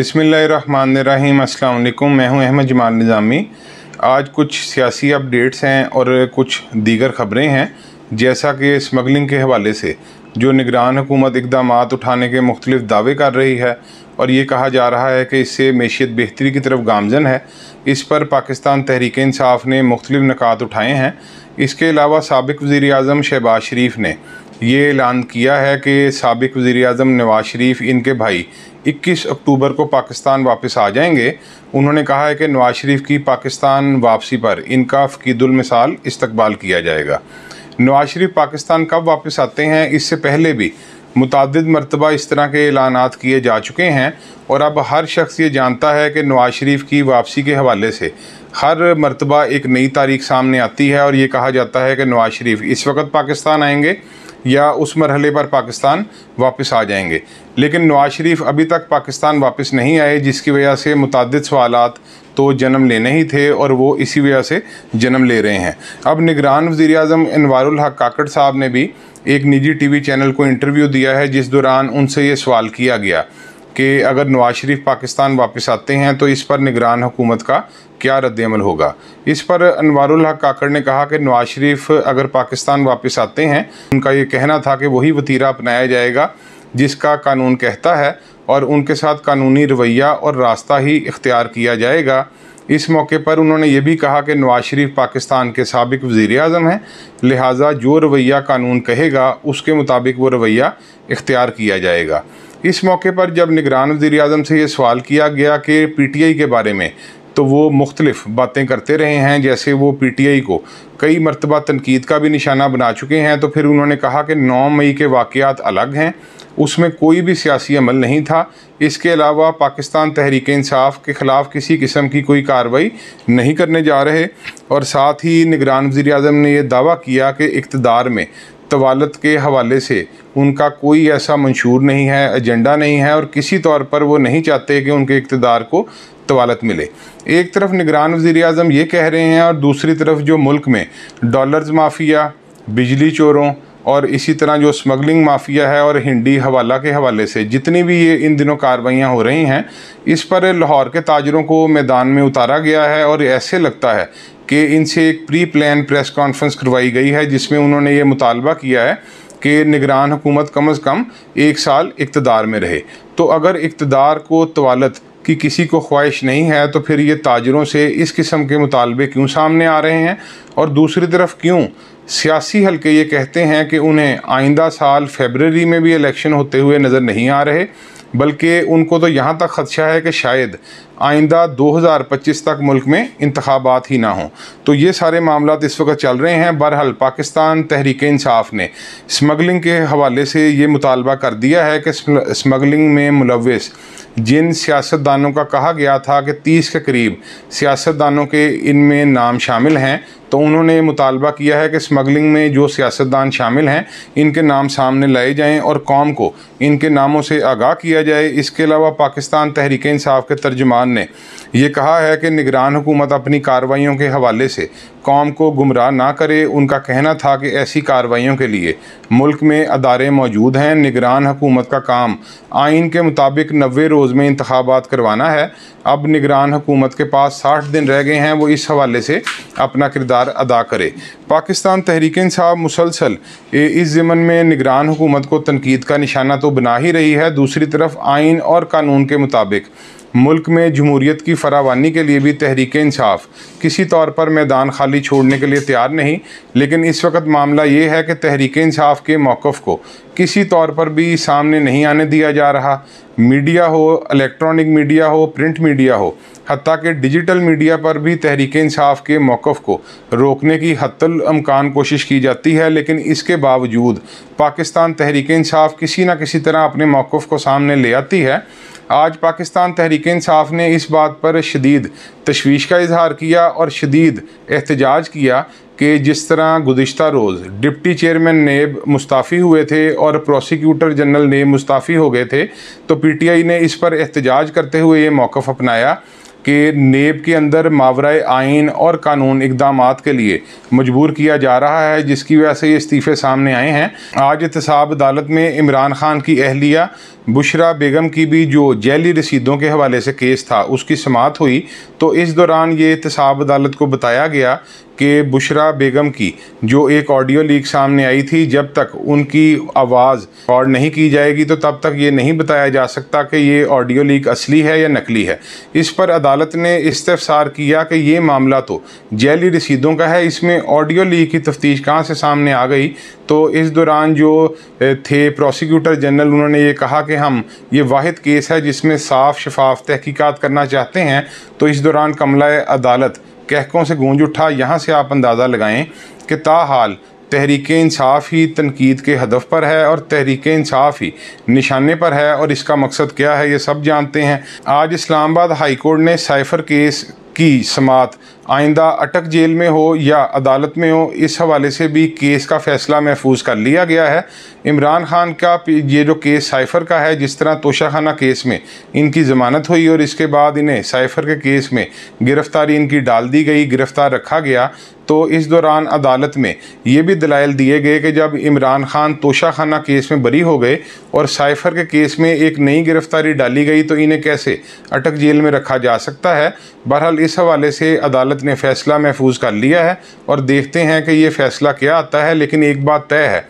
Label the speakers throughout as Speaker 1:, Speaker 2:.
Speaker 1: बसमीम अल्लाम मैं हूं अहमद जमाल निज़ामी आज कुछ सियासी अपडेट्स हैं और कुछ दीगर ख़बरें हैं जैसा कि स्मगलिंग के हवाले से जो निगरान हुकूमत इकदाम उठाने के मुख्तलिफ दावे कर रही है और ये कहा जा रहा है कि इससे मैशियत बेहतरी की तरफ गामजन है इस पर पाकिस्तान तहरीक इंसाफ ने मुख्तलिफ नकात उठाए हैं इसके अलावा सबक वज़ी अजम शहबाज शरीफ ने ये ऐलान किया है कि सबक वज़ी अजम नवाज शरीफ इनके भाई 21 अक्टूबर को पाकिस्तान वापस आ जाएंगे उन्होंने कहा है कि नवाज शरीफ की पाकिस्तान वापसी पर इनका फ़कीदुलमिसाल इस्तबाल किया जाएगा नवाज शरीफ पाकिस्तान कब वापस आते हैं इससे पहले भी मुतद मरतबा इस तरह के ऐलान किए जा चुके हैं और अब हर शख्स ये जानता है कि नवाज शरीफ की वापसी के हवाले से हर मरतबा एक नई तारीख सामने आती है और ये कहा जाता है कि नवाज शरीफ इस वक्त पाकिस्तान आएंगे या उस मरहले पर पाकिस्तान वापस आ जाएंगे लेकिन नवाज शरीफ अभी तक पाकिस्तान वापस नहीं आए जिसकी वजह से मुतद सवाल तो जन्म लेने ही थे और वो इसी वजह से जन्म ले रहे हैं अब निगरान वज़ी अजम इनवारक काकड़ साहब ने भी एक निजी टीवी चैनल को इंटरव्यू दिया है जिस दौरान उनसे ये सवाल किया गया कि अगर नवाज शरीफ पाकिस्तान वापस आते हैं तो इस पर निगरान हुकूमत का क्या रद्दमल होगा इस पर अनवारुल हक काकड़ ने कहा कि नवाज शरीफ अगर पाकिस्तान वापस आते हैं उनका ये कहना था कि वही वतीरा अपनाया जाएगा जिसका कानून कहता है और उनके साथ कानूनी रवैया और रास्ता ही इख्तियार किया जाएगा इस मौके पर उन्होंने ये भी कहा कि नवाज शरीफ पाकिस्तान के सबक वज़ी अजम हैं लिहाजा जो रवैया कानून कहेगा उसके मुताबिक वो रवैया इख्तियार किया जाएगा इस मौके पर जब निगरान वजीर अजम से ये सवाल किया गया कि पी टी आई के बारे में तो वो मुख्तलिफ बातें करते रहे हैं जैसे वो पी टी आई को कई मरतबा तनकीद का भी निशाना बना चुके हैं तो फिर उन्होंने कहा कि नौ मई के वाक़ अलग हैं उसमें कोई भी सियासी अमल नहीं था इसके अलावा पाकिस्तान तहरीक इंसाफ के ख़िलाफ़ किसी किस्म की कोई कार्रवाई नहीं करने जा रहे और साथ ही निगरान वजी अजम ने यह दावा किया कि इकतदार में तवालत के हवाले से उनका कोई ऐसा मंशूर नहीं है एजेंडा नहीं है और किसी तौर पर वो नहीं चाहते कि उनके इकतदार को तवालत मिले एक तरफ निगरान वज़ी अजम ये कह रहे हैं और दूसरी तरफ जो मुल्क में डॉलर्स माफिया बिजली चोरों और इसी तरह जो स्मगलिंग माफिया है और हिंडी हवाला के हवाले से जितनी भी ये इन दिनों कार्रवाइयाँ हो रही हैं इस पर लाहौर के ताजरों को मैदान में उतारा गया है और ऐसे लगता है कि इनसे एक प्री प्लान प्रेस कॉन्फ्रेंस करवाई गई है जिसमें उन्होंने ये मुतालबा किया है कि निगरान हुकूमत कम अज़ कम एक साल इकतदार में रहे तो अगर इकतदार को तवालत कि किसी को ख्वाहिश नहीं है तो फिर ये ताजरों से इस किस्म के मुतालबे क्यों सामने आ रहे हैं और दूसरी तरफ क्यों सियासी हलके ये कहते हैं कि उन्हें आइंदा साल फेबररी में भी इलेक्शन होते हुए नज़र नहीं आ रहे बल्कि उनको तो यहाँ तक खदशा है कि शायद आइंदा 2025 तक मुल्क में इंतबात ही ना हों तो ये सारे मामला इस वक्त चल रहे हैं बहरहाल पाकिस्तान तहरीक इंसाफ ने स्मगलिंग के हवाले से ये मुतालबा कर दिया है कि स्मगलिंग में मुलविस जिन सियासतदानों का कहा गया था कि तीस के करीब सियासतदानों के इनमें नाम शामिल हैं तो उन्होंने मुतालबा किया है कि स्मगलिंग में जो सियासतदान शामिल हैं इनके नाम सामने लाए जाएं और कौम को इनके नामों से आगाह किया जाए इसके अलावा पाकिस्तान तहरीक इंसाफ के तर्जमान ने यह कहा है कि निगरान हुकूमत अपनी कार्रवाइयों के हवाले से कौम को गुमराह ना करे उनका कहना था कि ऐसी कार्रवाइयों के लिए मुल्क में अदारे मौजूद हैं निगरान हुकूमत का काम आइन के मुताबिक नबे रोज़ रोज़ में इंतबात करवाना है अब निगरान हुकूमत के पास साठ दिन रह गए हैं वो इस हवाले से अपना किरदार अदा करे पाकिस्तान तहरीक साहब मुसलसल इस ज़मन में निगरान हुकूमत को तनकीद का निशाना तो बना ही रही है दूसरी तरफ आइन और कानून के मुताबिक मुल्क में जमहूरीत की फरावानी के लिए भी तहरीक इंसाफ किसी तौर पर मैदान खाली छोड़ने के लिए तैयार नहीं लेकिन इस वक्त मामला ये है कि तहरीक इंसाफ के मौक़ को किसी तौर पर भी सामने नहीं आने दिया जा रहा मीडिया हो इलेक्ट्रॉनिक मीडिया हो प्रिंट मीडिया हो हती कि डिजिटल मीडिया पर भी तहरीक इंसाफ के मौक़ को रोकने की हतमकान कोशिश की जाती है लेकिन इसके बावजूद पाकिस्तान तहरीक इंसाफ किसी न किसी तरह अपने मौक़ को सामने ले आती है आज पाकिस्तान तहरीक इंसाफ ने इस बात पर शदीद तशवीश का इजहार किया और शदीद एहतजाज किया कि जिस तरह गुज्त रोज़ डिप्टी चेयरमैन नेब मुस्ताफ़ी हुए थे और प्रोसिक्यूटर जनरल नेब मुस्ताफ़ी हो गए थे तो पी टी आई ने इस पर एहतजाज करते हुए ये मौक़ अपनाया के नेब के अंदर मावरा आइन और कानून इकदाम के लिए मजबूर किया जा रहा है जिसकी वजह से ये इस्तीफ़े सामने आए हैं आज एहतसाब अदालत में इमरान खान की अहलिया बुशरा बेगम की भी जो जैली रसीदों के हवाले से केस था उसकी समात हुई तो इस दौरान ये एहतसाब अदालत को बताया गया के बुशरा बेगम की जो एक ऑडियो लीक सामने आई थी जब तक उनकी आवाज़ रिकॉर्ड नहीं की जाएगी तो तब तक ये नहीं बताया जा सकता कि ये ऑडियो लीक असली है या नकली है इस पर अदालत ने इस्तफसार किया कि ये मामला तो जैली रसीदों का है इसमें ऑडियो लीक की तफ्तीश कहाँ से सामने आ गई तो इस दौरान जो थे प्रोसिक्यूटर जनरल उन्होंने ये कहा कि हम ये वाद केस है जिसमें साफ शफाफ तहकीकात करना चाहते हैं तो इस दौरान कमला अदालत कहकों से गूंज उठा यहाँ से आप अंदाज़ा लगाएं कि ताहाल तहरीक इंसाफ ही तनकीद के हदफ पर है और तहरीक इंसाफ ही निशाने पर है और इसका मकसद क्या है ये सब जानते हैं आज इस्लामाबाद हाई कोर्ट ने साइफर केस की समात आइंदा अटक जेल में हो या अदालत में हो इस हवाले से भी केस का फैसला महफूज कर लिया गया है इमरान खान का ये जो केस साइफर का है जिस तरह तोशाखाना केस में इनकी ज़मानत हुई और इसके बाद इन्हें साइफर के केस में गिरफ़्तारी इनकी डाल दी गई गिरफ़्तार रखा गया तो इस दौरान अदालत में ये भी दलाइल दिए गए कि जब इमरान खान तोशाखाना केस में बरी हो गए और साइफर के केस में एक नई गिरफ़्तारी डाली गई तो इन्हें कैसे अटक जेल में रखा जा सकता है बहरहाल इस हवाले से अदालत अदालत ने फैसला महफूज कर लिया है और देखते हैं कि ये फैसला क्या आता है लेकिन एक बात तय है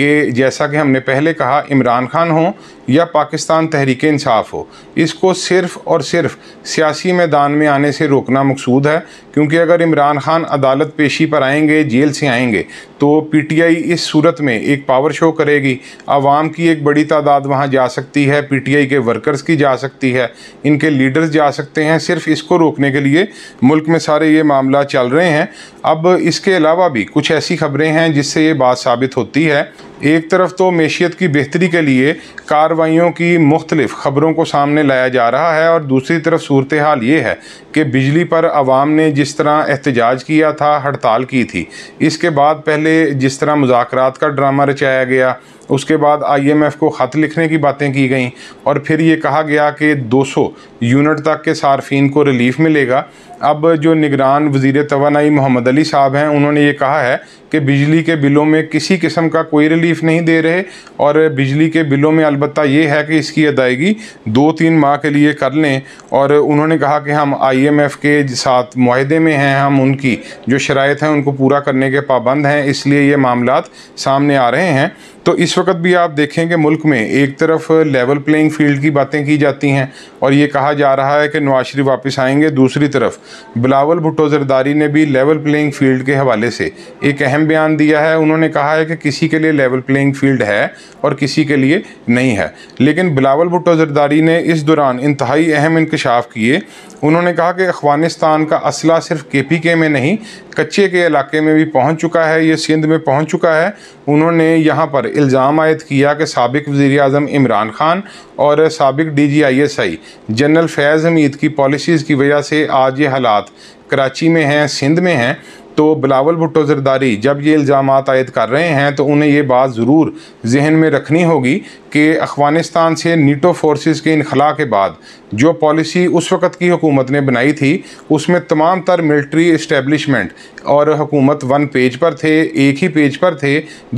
Speaker 1: कि जैसा कि हमने पहले कहा इमरान खान हों या पाकिस्तान तहरीक इंसाफ हो इसको सिर्फ और सिर्फ सियासी मैदान में आने से रोकना मकसूद है क्योंकि अगर इमरान खान अदालत पेशी पर आएंगे जेल से आएंगे तो पी टी आई इस सूरत में एक पावर शो करेगी आवाम की एक बड़ी तादाद वहाँ जा सकती है पी टी आई के वर्कर्स की जा सकती है इनके लीडर्स जा सकते हैं सिर्फ इसको रोकने के लिए मुल्क में सारे ये मामला चल रहे हैं अब इसके अलावा भी कुछ ऐसी खबरें हैं जिससे ये बात साबित होती है एक तरफ तो मैशियत की बेहतरी के लिए कार्रवाइयों की मुख्तलिफ ख़बरों को सामने लाया जा रहा है और दूसरी तरफ सूरत हाल ये है कि बिजली पर आवाम ने जिस तरह एहतजाज किया था हड़ताल की थी इसके बाद पहले जिस तरह मुजाकर का ड्रामा रचाया गया उसके बाद आईएमएफ को ख़त लिखने की बातें की गईं और फिर ये कहा गया कि 200 यूनिट तक के सार्फिन को रिलीफ मिलेगा अब जो निगरान वजीर तोानाई मोहम्मद अली साहब हैं उन्होंने ये कहा है कि बिजली के बिलों में किसी किस्म का कोई रिलीफ नहीं दे रहे और बिजली के बिलों में अलबत् ये है कि इसकी अदायगी दो तीन माह के लिए कर लें और उन्होंने कहा कि हम आई एम एफ़ के साथ माहदे में हैं हम उनकी जो शराय हैं उनको पूरा करने के पाबंद हैं इसलिए ये मामला सामने आ रहे हैं तो इस वक्त भी आप देखें कि मुल्क में एक तरफ लेवल प्लेइंग फील्ड की बातें की जाती हैं और ये कहा जा रहा है कि नवाज शरीफ वापस आएंगे दूसरी तरफ बिलावल भुट्टो जरदारी ने भी लेवल प्लेइंग फील्ड के हवाले से एक अहम बयान दिया है उन्होंने कहा है कि किसी के लिए लेवल प्लेइंग फील्ड है और किसी के लिए नहीं है लेकिन बिलावल भुट्टो जरदारी ने इस दौरान इंतहाई अहम इंकशाफ किए उन्होंने कहा कि अफगानिस्तान का असला सिर्फ के पी के में नहीं कच्चे के इलाके में भी पहुँच चुका है ये सिंध में पहुँच चुका है उन्होंने यहाँ पर इल्ज़ाम आयद किया कि सबक वज़ी अजम इमरान खान और सबक D G I S I general Faiz Hameed की पॉलिसीज़ की वजह से आज ये हालात कराची में हैं सिंध में हैं तो बिलावल भुट्टो जरदारी जब ये इल्ज़ाम आयद कर रहे हैं तो उन्हें ये बात ज़रूर जहन में रखनी होगी कि अफ़गानिस्तान से नीटो फोर्सेस के इनखला के बाद जो पॉलिसी उस वक़्त की हुकूमत ने बनाई थी उसमें तमाम तर मिल्ट्री इस्टेबलिशमेंट और हुकूमत वन पेज पर थे एक ही पेज पर थे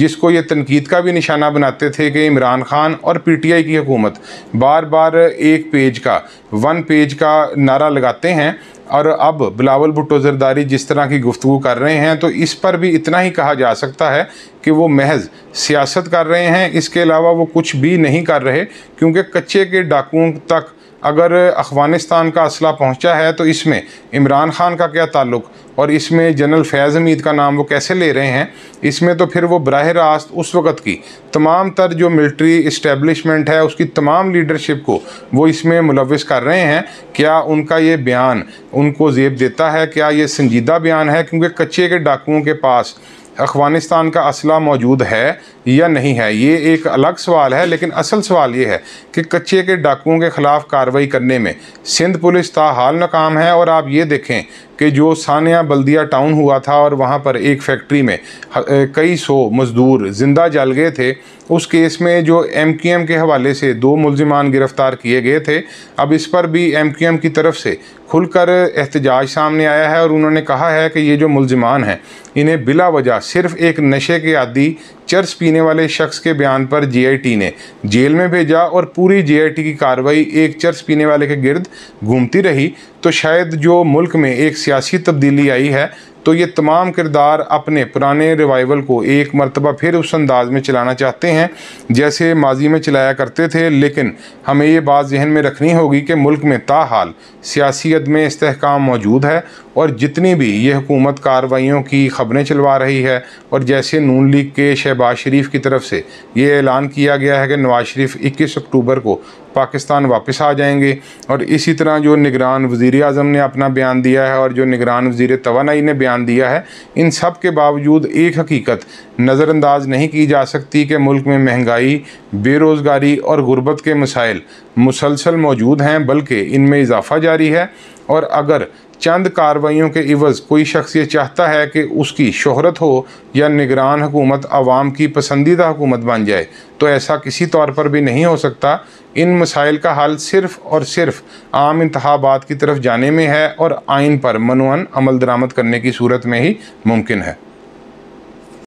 Speaker 1: जिसको ये तनकीद का भी निशाना बनाते थे कि इमरान खान और पी टी आई की हुकूमत बार बार एक पेज का वन पेज का नारा लगाते हैं और अब बिलावल भुट्टो जरदारी जिस तरह की गुफ्तु कर रहे हैं तो इस पर भी इतना ही कहा जा सकता है कि वो महज सियासत कर रहे हैं इसके अलावा वो कुछ भी नहीं कर रहे क्योंकि कच्चे के डाकुओं तक अगर अफगानिस्तान का असला पहुंचा है तो इसमें इमरान खान का क्या ताल्लुक और इसमें जनरल फैज़ हमीद का नाम वो कैसे ले रहे हैं इसमें तो फिर वो बरह रास्त उस वक़्त की तमाम तर जो मिल्ट्री इस्टेबलिशमेंट है उसकी तमाम लीडरशिप को वो इसमें मुलविस कर रहे हैं क्या उनका ये बयान उनको जेब देता है क्या ये संजीदा बयान है क्योंकि कच्चे के डाकुओं के पास अफगानिस्तान का असला मौजूद है या नहीं है ये एक अलग सवाल है लेकिन असल सवाल ये है कि कच्चे के डाकुओं के खिलाफ कार्रवाई करने में सिंध पुलिस ताहाल नाकाम है और आप ये देखें कि जो सानिया बल्दिया टाउन हुआ था और वहाँ पर एक फैक्ट्री में कई सौ मज़दूर ज़िंदा जल गए थे उस केस में जो एम क्यू एम के हवाले से दो मुलजमान गिरफ़्तार किए गए थे अब इस पर भी एम क्यू एम की तरफ से खुलकर एहतजाज सामने आया है और उन्होंने कहा है कि ये जो मुलजमान हैं इन्हें बिला वजह सिर्फ़ एक नशे के आदि चर्च पीने वाले शख्स के बयान पर जीआईटी ने जेल में भेजा और पूरी जीआईटी की कार्रवाई एक चर्च पीने वाले के गिर्द घूमती रही तो शायद जो मुल्क में एक सियासी तब्दीली आई है तो ये तमाम किरदार अपने पुराने रिवाइवल को एक मरतबा फिर उस अंदाज में चलाना चाहते हैं जैसे माजी में चलाया करते थे लेकिन हमें ये बात जहन में रखनी होगी कि मुल्क में ताहाल सियासी में इसकाम मौजूद है और जितनी भी ये हुकूमत कार्रवाइयों की खबरें चलवा रही है और जैसे नून लीग के शहबाज शरीफ की तरफ से ये ऐलान किया गया है कि नवाज शरीफ 21 अक्टूबर को पाकिस्तान वापस आ जाएंगे और इसी तरह जो निगरान वज़ी अजम ने अपना बयान दिया है और जो निगरान वज़ी तोानाई ने बयान दिया है इन सब के बावजूद एक हकीकत नज़रअंदाज नहीं की जा सकती कि मुल्क में महंगाई बेरोज़गारी और गुर्बत के मसाइल मुसलसल मौजूद हैं बल्कि इनमें इजाफा जारी है और अगर चंद कार्रवाइयों के इवज़ कोई शख्स ये चाहता है कि उसकी शोहरत हो या निगरान हुकूमत आवाम की पसंदीदा हुकूमत बन जाए तो ऐसा किसी तौर पर भी नहीं हो सकता इन मसाइल का हल सिर्फ़ और सिर्फ आम इंतबात की तरफ जाने में है और आइन पर मनुअन अमल दरामद करने की सूरत में ही मुमकिन है